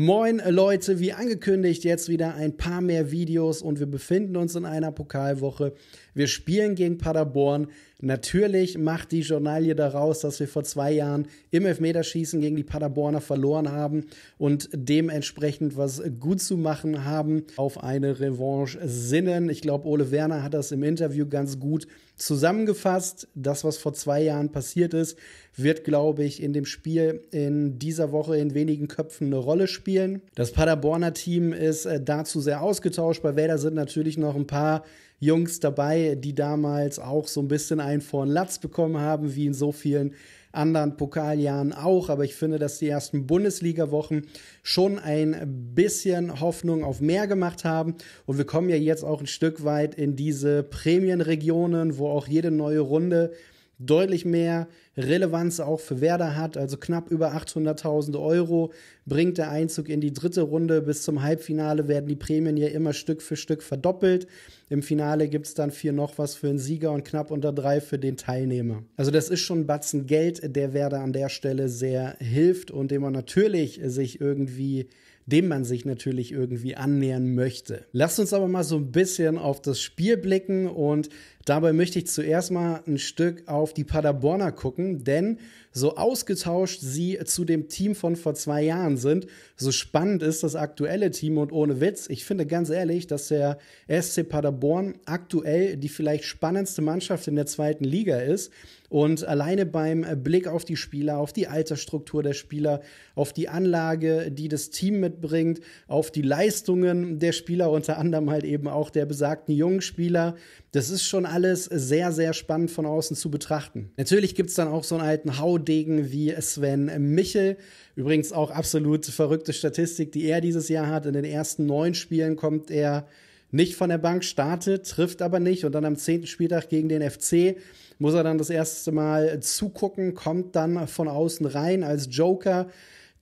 Moin Leute, wie angekündigt, jetzt wieder ein paar mehr Videos und wir befinden uns in einer Pokalwoche, wir spielen gegen Paderborn. Natürlich macht die Journalie daraus, dass wir vor zwei Jahren im Elfmeterschießen gegen die Paderborner verloren haben und dementsprechend was gut zu machen haben, auf eine Revanche sinnen. Ich glaube, Ole Werner hat das im Interview ganz gut zusammengefasst. Das, was vor zwei Jahren passiert ist, wird, glaube ich, in dem Spiel in dieser Woche in wenigen Köpfen eine Rolle spielen. Das Paderborner Team ist äh, dazu sehr ausgetauscht. Bei Werder sind natürlich noch ein paar Jungs dabei, die damals auch so ein bisschen einen vorn Latz bekommen haben, wie in so vielen anderen Pokaljahren auch. Aber ich finde, dass die ersten Bundesliga-Wochen schon ein bisschen Hoffnung auf mehr gemacht haben. Und wir kommen ja jetzt auch ein Stück weit in diese Prämienregionen, wo auch jede neue Runde deutlich mehr Relevanz auch für Werder hat, also knapp über 800.000 Euro bringt der Einzug in die dritte Runde. Bis zum Halbfinale werden die Prämien ja immer Stück für Stück verdoppelt. Im Finale gibt es dann vier noch was für den Sieger und knapp unter drei für den Teilnehmer. Also das ist schon ein Batzen Geld, der Werder an der Stelle sehr hilft und dem man natürlich sich irgendwie dem man sich natürlich irgendwie annähern möchte. Lasst uns aber mal so ein bisschen auf das Spiel blicken und Dabei möchte ich zuerst mal ein Stück auf die Paderborner gucken, denn so ausgetauscht sie zu dem Team von vor zwei Jahren sind, so spannend ist das aktuelle Team und ohne Witz, ich finde ganz ehrlich, dass der SC Paderborn aktuell die vielleicht spannendste Mannschaft in der zweiten Liga ist. Und alleine beim Blick auf die Spieler, auf die Altersstruktur der Spieler, auf die Anlage, die das Team mitbringt, auf die Leistungen der Spieler, unter anderem halt eben auch der besagten jungen Spieler, das ist schon alles sehr, sehr spannend von außen zu betrachten. Natürlich gibt es dann auch so einen alten Haudegen wie Sven Michel. Übrigens auch absolut verrückte Statistik, die er dieses Jahr hat. In den ersten neun Spielen kommt er nicht von der Bank, startet, trifft aber nicht und dann am zehnten Spieltag gegen den FC muss er dann das erste Mal zugucken, kommt dann von außen rein als Joker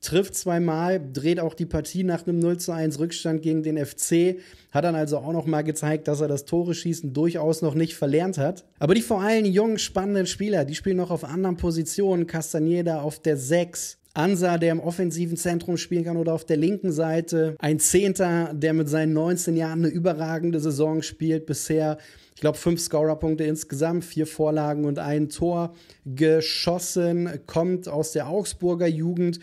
trifft zweimal, dreht auch die Partie nach einem 0 zu 1 Rückstand gegen den FC, hat dann also auch nochmal gezeigt, dass er das Tore schießen durchaus noch nicht verlernt hat. Aber die vor allem jungen, spannenden Spieler, die spielen noch auf anderen Positionen, Castaneda auf der 6, Ansa, der im offensiven Zentrum spielen kann oder auf der linken Seite. Ein Zehnter, der mit seinen 19 Jahren eine überragende Saison spielt. Bisher, ich glaube, fünf Scorerpunkte insgesamt, vier Vorlagen und ein Tor geschossen. Kommt aus der Augsburger Jugend,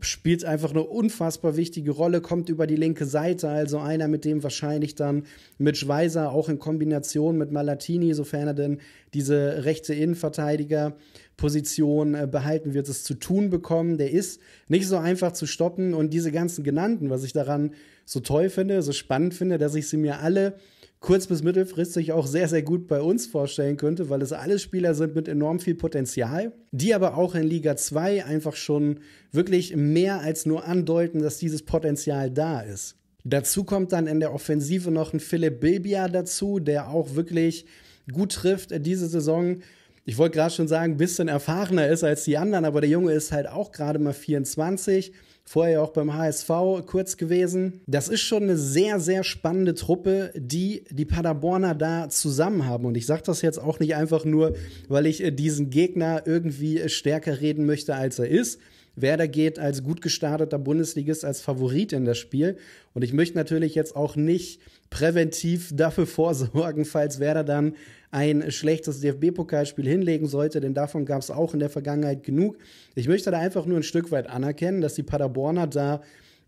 spielt einfach eine unfassbar wichtige Rolle, kommt über die linke Seite, also einer, mit dem wahrscheinlich dann mit Schweizer auch in Kombination mit Malatini, sofern er denn diese rechte Innenverteidiger Position äh, behalten wird, es zu tun bekommen. Der ist nicht so einfach zu stoppen. Und diese ganzen genannten, was ich daran so toll finde, so spannend finde, dass ich sie mir alle kurz- bis mittelfristig auch sehr, sehr gut bei uns vorstellen könnte, weil es alle Spieler sind mit enorm viel Potenzial, die aber auch in Liga 2 einfach schon wirklich mehr als nur andeuten, dass dieses Potenzial da ist. Dazu kommt dann in der Offensive noch ein Philipp Bilbia dazu, der auch wirklich gut trifft diese Saison ich wollte gerade schon sagen, ein bisschen erfahrener ist als die anderen, aber der Junge ist halt auch gerade mal 24 vorher auch beim HSV kurz gewesen. Das ist schon eine sehr, sehr spannende Truppe, die die Paderborner da zusammen haben. Und ich sage das jetzt auch nicht einfach nur, weil ich äh, diesen Gegner irgendwie äh, stärker reden möchte, als er ist, Werder geht als gut gestarteter Bundesligist als Favorit in das Spiel. Und ich möchte natürlich jetzt auch nicht präventiv dafür vorsorgen, falls Werder dann ein schlechtes DFB-Pokalspiel hinlegen sollte, denn davon gab es auch in der Vergangenheit genug. Ich möchte da einfach nur ein Stück weit anerkennen, dass die Paderborner da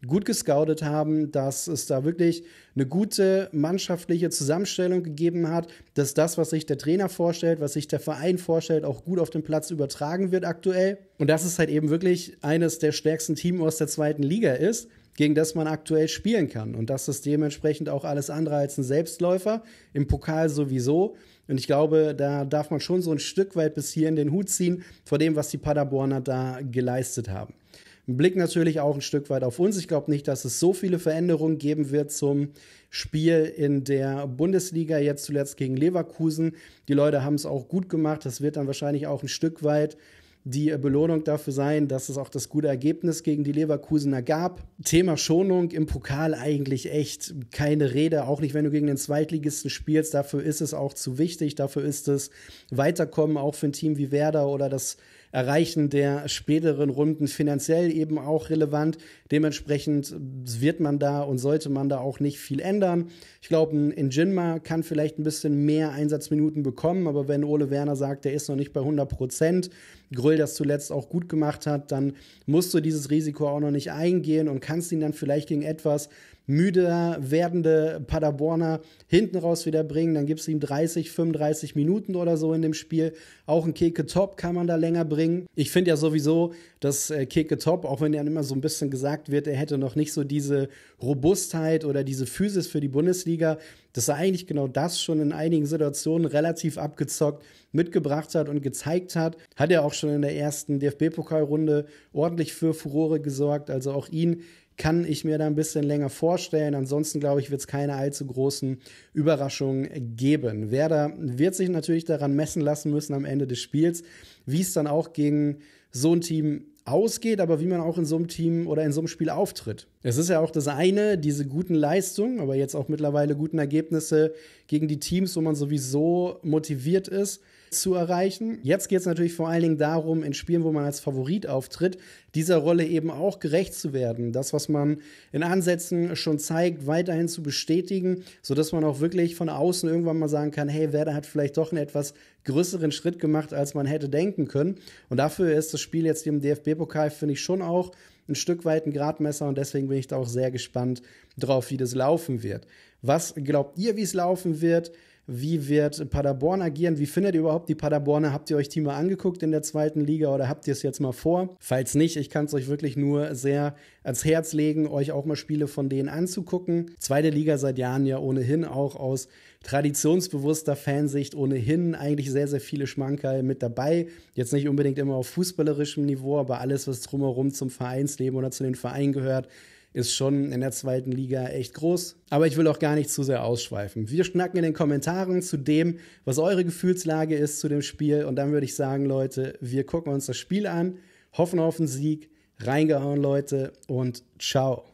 gut gescoutet haben, dass es da wirklich eine gute mannschaftliche Zusammenstellung gegeben hat, dass das, was sich der Trainer vorstellt, was sich der Verein vorstellt, auch gut auf den Platz übertragen wird aktuell. Und dass es halt eben wirklich eines der stärksten Teams aus der zweiten Liga ist, gegen das man aktuell spielen kann. Und dass das dementsprechend auch alles andere als ein Selbstläufer, im Pokal sowieso. Und ich glaube, da darf man schon so ein Stück weit bis hier in den Hut ziehen vor dem, was die Paderborner da geleistet haben. Ein Blick natürlich auch ein Stück weit auf uns. Ich glaube nicht, dass es so viele Veränderungen geben wird zum Spiel in der Bundesliga, jetzt zuletzt gegen Leverkusen. Die Leute haben es auch gut gemacht. Das wird dann wahrscheinlich auch ein Stück weit die Belohnung dafür sein, dass es auch das gute Ergebnis gegen die Leverkusener gab. Thema Schonung im Pokal eigentlich echt keine Rede, auch nicht wenn du gegen den Zweitligisten spielst. Dafür ist es auch zu wichtig, dafür ist es Weiterkommen auch für ein Team wie Werder oder das Erreichen der späteren Runden finanziell eben auch relevant. Dementsprechend wird man da und sollte man da auch nicht viel ändern. Ich glaube, ein Injinma kann vielleicht ein bisschen mehr Einsatzminuten bekommen, aber wenn Ole Werner sagt, der ist noch nicht bei 100 Prozent, Grüll das zuletzt auch gut gemacht hat, dann musst du dieses Risiko auch noch nicht eingehen und kannst ihn dann vielleicht gegen etwas, müde werdende Paderborner hinten raus wieder bringen. Dann gibt es ihm 30, 35 Minuten oder so in dem Spiel. Auch ein Keke Top kann man da länger bringen. Ich finde ja sowieso, dass äh, Keke Top, auch wenn ja immer so ein bisschen gesagt wird, er hätte noch nicht so diese Robustheit oder diese Physis für die Bundesliga, dass er eigentlich genau das schon in einigen Situationen relativ abgezockt mitgebracht hat und gezeigt hat. Hat er auch schon in der ersten DFB-Pokalrunde ordentlich für Furore gesorgt. Also auch ihn kann ich mir da ein bisschen länger vorstellen. Ansonsten glaube ich, wird es keine allzu großen Überraschungen geben. Werder wird sich natürlich daran messen lassen müssen am Ende des Spiels, wie es dann auch gegen so ein Team ausgeht, aber wie man auch in so einem Team oder in so einem Spiel auftritt. Es ist ja auch das eine, diese guten Leistungen, aber jetzt auch mittlerweile guten Ergebnisse gegen die Teams, wo man sowieso motiviert ist zu erreichen. Jetzt geht es natürlich vor allen Dingen darum, in Spielen, wo man als Favorit auftritt, dieser Rolle eben auch gerecht zu werden. Das, was man in Ansätzen schon zeigt, weiterhin zu bestätigen, sodass man auch wirklich von außen irgendwann mal sagen kann, hey, Werder hat vielleicht doch einen etwas größeren Schritt gemacht, als man hätte denken können. Und dafür ist das Spiel jetzt im DFB-Pokal, finde ich schon auch ein Stück weit ein Gradmesser und deswegen bin ich da auch sehr gespannt drauf, wie das laufen wird. Was glaubt ihr, wie es laufen wird? Wie wird Paderborn agieren? Wie findet ihr überhaupt die Paderborner? Habt ihr euch die mal angeguckt in der zweiten Liga oder habt ihr es jetzt mal vor? Falls nicht, ich kann es euch wirklich nur sehr ans Herz legen, euch auch mal Spiele von denen anzugucken. Zweite Liga seit Jahren ja ohnehin auch aus traditionsbewusster Fansicht ohnehin eigentlich sehr, sehr viele Schmankerl mit dabei. Jetzt nicht unbedingt immer auf fußballerischem Niveau, aber alles, was drumherum zum Vereinsleben oder zu den Vereinen gehört, ist schon in der zweiten Liga echt groß. Aber ich will auch gar nicht zu sehr ausschweifen. Wir schnacken in den Kommentaren zu dem, was eure Gefühlslage ist zu dem Spiel. Und dann würde ich sagen, Leute, wir gucken uns das Spiel an, hoffen auf einen Sieg. Reingehauen, Leute, und ciao.